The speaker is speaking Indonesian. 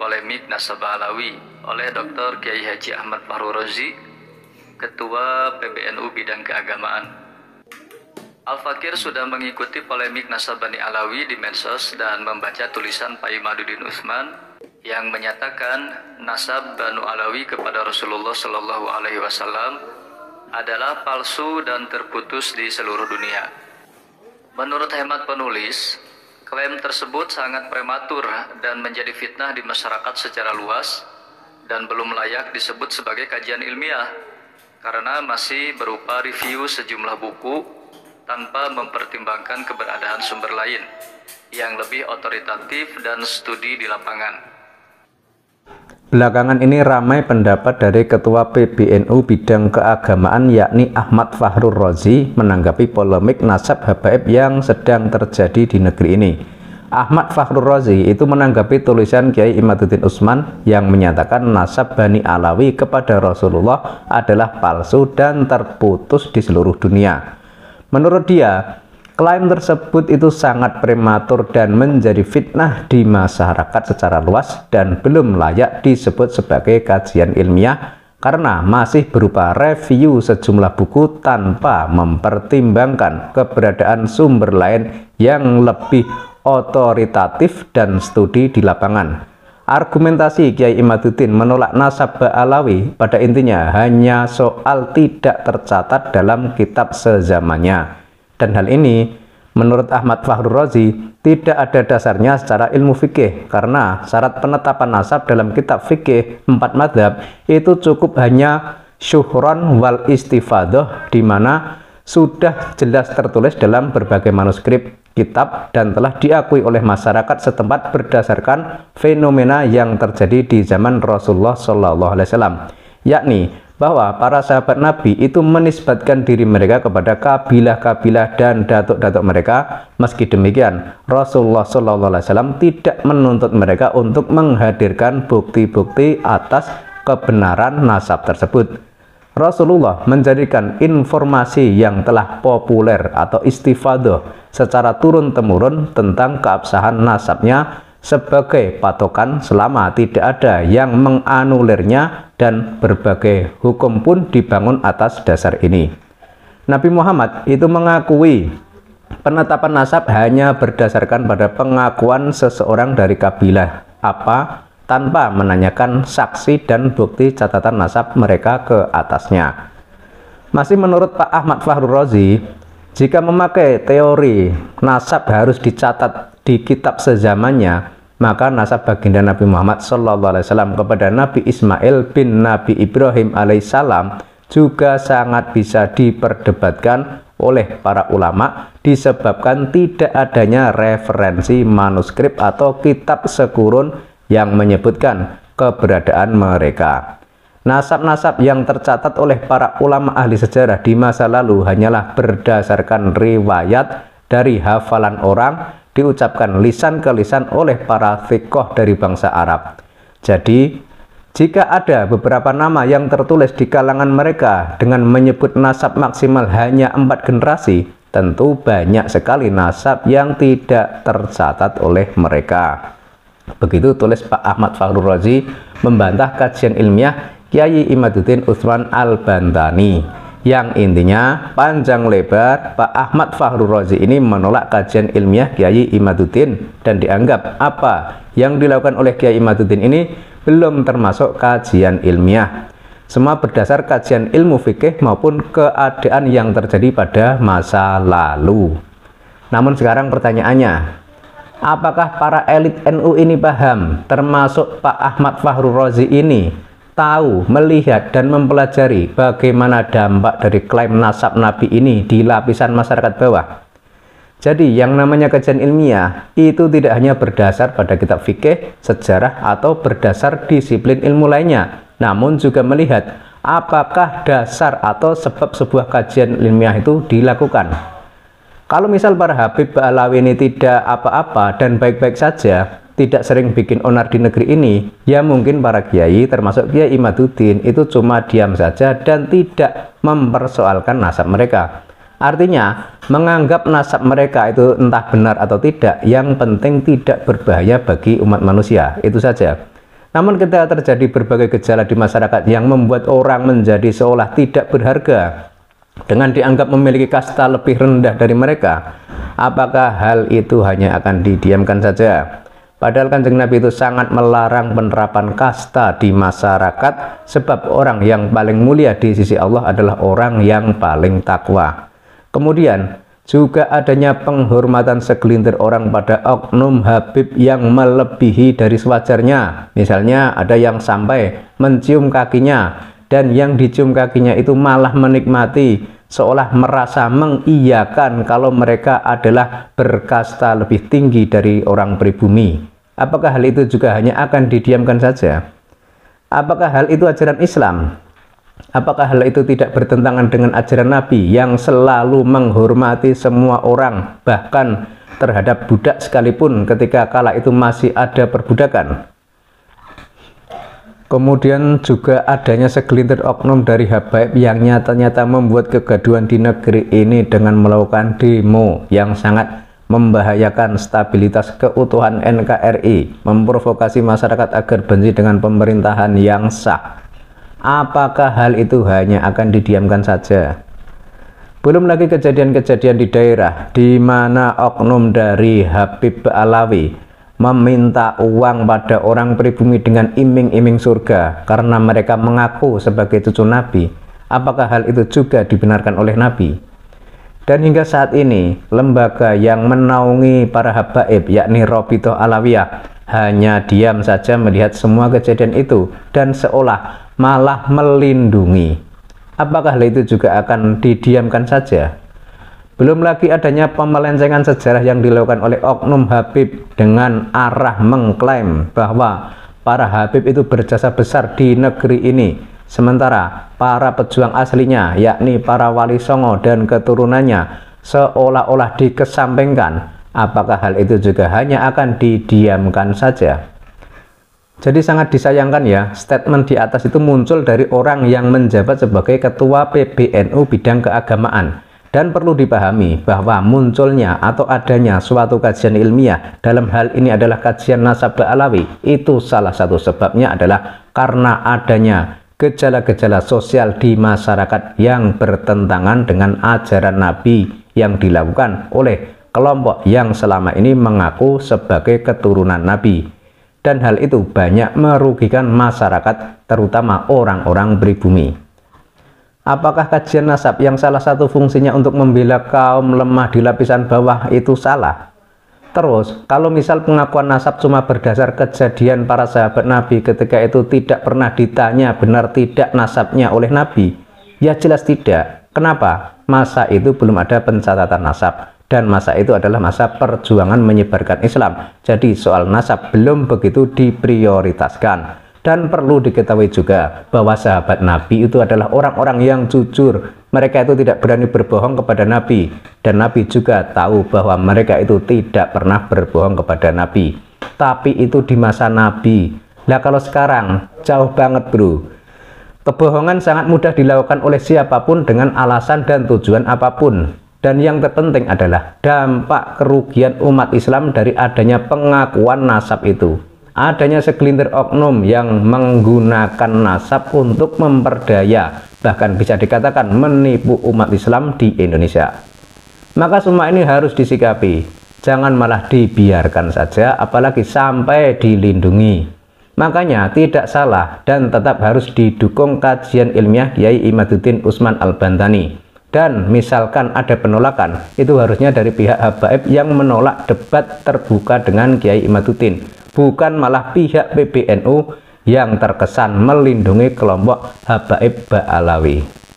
polemik nasab alawi oleh Dr. Kiai Haji Ahmad Rozi Ketua PBNU Bidang Keagamaan. Al-Fakir sudah mengikuti polemik Nasabani Alawi di Mensos dan membaca tulisan Pak Imaduddin Usman yang menyatakan nasab Banu Alawi kepada Rasulullah Shallallahu Alaihi Wasallam adalah palsu dan terputus di seluruh dunia. Menurut hemat penulis, Klaim tersebut sangat prematur dan menjadi fitnah di masyarakat secara luas dan belum layak disebut sebagai kajian ilmiah karena masih berupa review sejumlah buku tanpa mempertimbangkan keberadaan sumber lain yang lebih otoritatif dan studi di lapangan. Belakangan ini ramai pendapat dari Ketua PBNU Bidang Keagamaan yakni Ahmad Fahrur Rozi menanggapi polemik nasab habaib yang sedang terjadi di negeri ini. Ahmad Fahrur Rozi itu menanggapi tulisan Kiai Imaduddin Usman yang menyatakan nasab Bani Alawi kepada Rasulullah adalah palsu dan terputus di seluruh dunia. Menurut dia, Klaim tersebut itu sangat prematur dan menjadi fitnah di masyarakat secara luas dan belum layak disebut sebagai kajian ilmiah karena masih berupa review sejumlah buku tanpa mempertimbangkan keberadaan sumber lain yang lebih otoritatif dan studi di lapangan. Argumentasi Kiai Imaduddin menolak nasab Alawi pada intinya hanya soal tidak tercatat dalam kitab sezamannya dan hal ini menurut Ahmad Fahru Razi tidak ada dasarnya secara ilmu fikih karena syarat penetapan nasab dalam kitab fikih empat madhab itu cukup hanya syuhron wal istifadoh di mana sudah jelas tertulis dalam berbagai manuskrip kitab dan telah diakui oleh masyarakat setempat berdasarkan fenomena yang terjadi di zaman Rasulullah Shallallahu Alaihi Wasallam yakni bahwa para sahabat Nabi itu menisbatkan diri mereka kepada kabilah-kabilah dan datuk-datuk mereka. Meski demikian, Rasulullah Shallallahu Alaihi Wasallam tidak menuntut mereka untuk menghadirkan bukti-bukti atas kebenaran nasab tersebut. Rasulullah menjadikan informasi yang telah populer atau istifadah secara turun-temurun tentang keabsahan nasabnya sebagai patokan selama tidak ada yang menganulirnya dan berbagai hukum pun dibangun atas dasar ini. Nabi Muhammad itu mengakui penetapan nasab hanya berdasarkan pada pengakuan seseorang dari kabilah apa tanpa menanyakan saksi dan bukti catatan nasab mereka ke atasnya. Masih menurut Pak Ahmad Fahrul Rozi, jika memakai teori nasab harus dicatat di kitab sezamannya, maka nasab baginda Nabi Muhammad Shallallahu Alaihi Wasallam kepada Nabi Ismail bin Nabi Ibrahim Alaihissalam juga sangat bisa diperdebatkan oleh para ulama disebabkan tidak adanya referensi manuskrip atau kitab sekurun yang menyebutkan keberadaan mereka. Nasab-nasab yang tercatat oleh para ulama ahli sejarah di masa lalu hanyalah berdasarkan riwayat dari hafalan orang diucapkan lisan ke lisan oleh para fikoh dari bangsa Arab. Jadi, jika ada beberapa nama yang tertulis di kalangan mereka dengan menyebut nasab maksimal hanya empat generasi, tentu banyak sekali nasab yang tidak tercatat oleh mereka. Begitu tulis Pak Ahmad Fakhrul Razi membantah kajian ilmiah Kiai Imaduddin Utsman Al-Bantani yang intinya panjang lebar Pak Ahmad Fahru Rozi ini menolak kajian ilmiah Kiai Imaduddin dan dianggap apa yang dilakukan oleh Kiai Imaduddin ini belum termasuk kajian ilmiah semua berdasar kajian ilmu fikih maupun keadaan yang terjadi pada masa lalu namun sekarang pertanyaannya apakah para elit NU ini paham termasuk Pak Ahmad Fahru Rozi ini tahu, melihat, dan mempelajari bagaimana dampak dari klaim nasab Nabi ini di lapisan masyarakat bawah. Jadi yang namanya kajian ilmiah itu tidak hanya berdasar pada kitab fikih, sejarah, atau berdasar disiplin ilmu lainnya, namun juga melihat apakah dasar atau sebab sebuah kajian ilmiah itu dilakukan. Kalau misal para Habib Alawi ini tidak apa-apa dan baik-baik saja, tidak sering bikin onar di negeri ini, ya mungkin para kiai termasuk Kiai Imaduddin itu cuma diam saja dan tidak mempersoalkan nasab mereka. Artinya, menganggap nasab mereka itu entah benar atau tidak, yang penting tidak berbahaya bagi umat manusia. Itu saja. Namun ketika terjadi berbagai gejala di masyarakat yang membuat orang menjadi seolah tidak berharga, dengan dianggap memiliki kasta lebih rendah dari mereka, apakah hal itu hanya akan didiamkan saja? Padahal Kanjeng Nabi itu sangat melarang penerapan kasta di masyarakat sebab orang yang paling mulia di sisi Allah adalah orang yang paling takwa. Kemudian juga adanya penghormatan segelintir orang pada oknum Habib yang melebihi dari sewajarnya. Misalnya ada yang sampai mencium kakinya dan yang dicium kakinya itu malah menikmati seolah merasa mengiyakan kalau mereka adalah berkasta lebih tinggi dari orang pribumi. Apakah hal itu juga hanya akan didiamkan saja? Apakah hal itu ajaran Islam? Apakah hal itu tidak bertentangan dengan ajaran Nabi yang selalu menghormati semua orang, bahkan terhadap budak sekalipun ketika kala itu masih ada perbudakan? Kemudian juga adanya segelintir oknum dari habaib yang nyata-nyata membuat kegaduhan di negeri ini dengan melakukan demo yang sangat membahayakan stabilitas keutuhan NKRI, memprovokasi masyarakat agar benci dengan pemerintahan yang sah. Apakah hal itu hanya akan didiamkan saja? Belum lagi kejadian-kejadian di daerah di mana oknum dari Habib Alawi meminta uang pada orang pribumi dengan iming-iming surga karena mereka mengaku sebagai cucu Nabi, apakah hal itu juga dibenarkan oleh Nabi? Dan hingga saat ini, lembaga yang menaungi para habaib, yakni Robito Alawiyah, hanya diam saja melihat semua kejadian itu dan seolah malah melindungi. Apakah hal itu juga akan didiamkan saja? Belum lagi adanya pemelencengan sejarah yang dilakukan oleh Oknum Habib dengan arah mengklaim bahwa para Habib itu berjasa besar di negeri ini. Sementara para pejuang aslinya, yakni para wali songo dan keturunannya, seolah-olah dikesampingkan. Apakah hal itu juga hanya akan didiamkan saja? Jadi sangat disayangkan ya, statement di atas itu muncul dari orang yang menjabat sebagai Ketua PBNU Bidang Keagamaan dan perlu dipahami bahwa munculnya atau adanya suatu kajian ilmiah dalam hal ini adalah kajian nasab alawi itu salah satu sebabnya adalah karena adanya gejala-gejala sosial di masyarakat yang bertentangan dengan ajaran Nabi yang dilakukan oleh kelompok yang selama ini mengaku sebagai keturunan Nabi dan hal itu banyak merugikan masyarakat terutama orang-orang pribumi. Apakah kajian nasab yang salah satu fungsinya untuk membela kaum lemah di lapisan bawah itu salah? Terus, kalau misal pengakuan nasab cuma berdasar kejadian para sahabat Nabi ketika itu tidak pernah ditanya benar tidak nasabnya oleh Nabi, ya jelas tidak. Kenapa? Masa itu belum ada pencatatan nasab dan masa itu adalah masa perjuangan menyebarkan Islam. Jadi soal nasab belum begitu diprioritaskan. Dan perlu diketahui juga bahwa sahabat Nabi itu adalah orang-orang yang jujur. Mereka itu tidak berani berbohong kepada Nabi. Dan Nabi juga tahu bahwa mereka itu tidak pernah berbohong kepada Nabi. Tapi itu di masa Nabi. Nah kalau sekarang jauh banget bro. Kebohongan sangat mudah dilakukan oleh siapapun dengan alasan dan tujuan apapun. Dan yang terpenting adalah dampak kerugian umat Islam dari adanya pengakuan nasab itu adanya segelintir oknum yang menggunakan nasab untuk memperdaya, bahkan bisa dikatakan menipu umat Islam di Indonesia. Maka semua ini harus disikapi, jangan malah dibiarkan saja, apalagi sampai dilindungi. Makanya tidak salah dan tetap harus didukung kajian ilmiah Kiai Imaduddin Usman Al-Bantani. Dan misalkan ada penolakan, itu harusnya dari pihak habaib yang menolak debat terbuka dengan Kiai Imaduddin bukan malah pihak PBNU yang terkesan melindungi kelompok Habaib Ba'alawi.